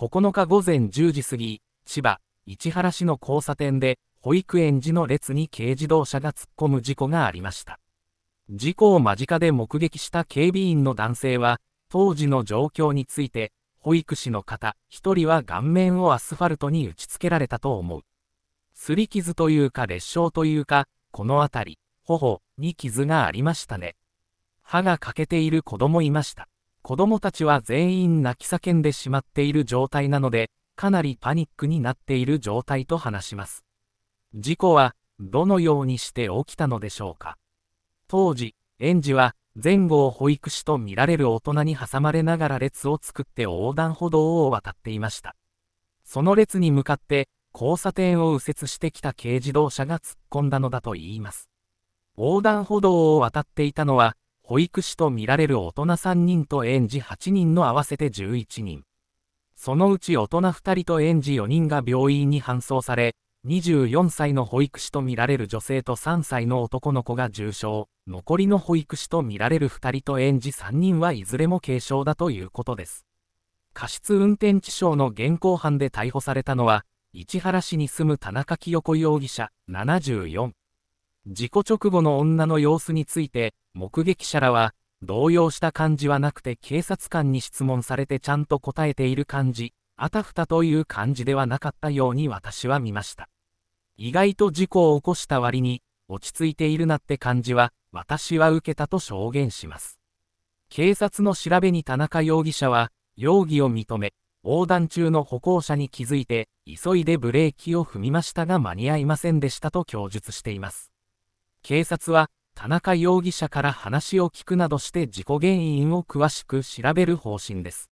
9日午前10時過ぎ、千葉、市原市の交差点で、保育園児の列に軽自動車が突っ込む事故がありました。事故を間近で目撃した警備員の男性は、当時の状況について、保育士の方、1人は顔面をアスファルトに打ちつけられたと思う。擦り傷というか裂傷というか、この辺り、頬に傷がありましたね。歯が欠けている子供いました。子供たちは全員泣き叫んでしまっている状態なので、かなりパニックになっている状態と話します。事故は、どのようにして起きたのでしょうか。当時、園児は、前後を保育士とみられる大人に挟まれながら列を作って横断歩道を渡っていました。その列に向かって、交差点を右折してきた軽自動車が突っ込んだのだと言います。横断歩道を渡っていたのは、保育士とみられる大人3人と園児8人の合わせて11人。そのうち大人2人と園児4人が病院に搬送され、24歳の保育士とみられる女性と3歳の男の子が重傷、残りの保育士とみられる2人と園児3人はいずれも軽傷だということです。過失運転致傷の現行犯で逮捕されたのは、市原市に住む田中清子容疑者74。事故直後の女の様子について、目撃者らは、動揺した感じはなくて警察官に質問されてちゃんと答えている感じ、あたふたという感じではなかったように私は見ました。意外と事故を起こした割に、落ち着いているなって感じは、私は受けたと証言します。警察の調べに田中容疑者は、容疑を認め、横断中の歩行者に気づいて、急いでブレーキを踏みましたが間に合いませんでしたと供述しています。警察は、田中容疑者から話を聞くなどして事故原因を詳しく調べる方針です。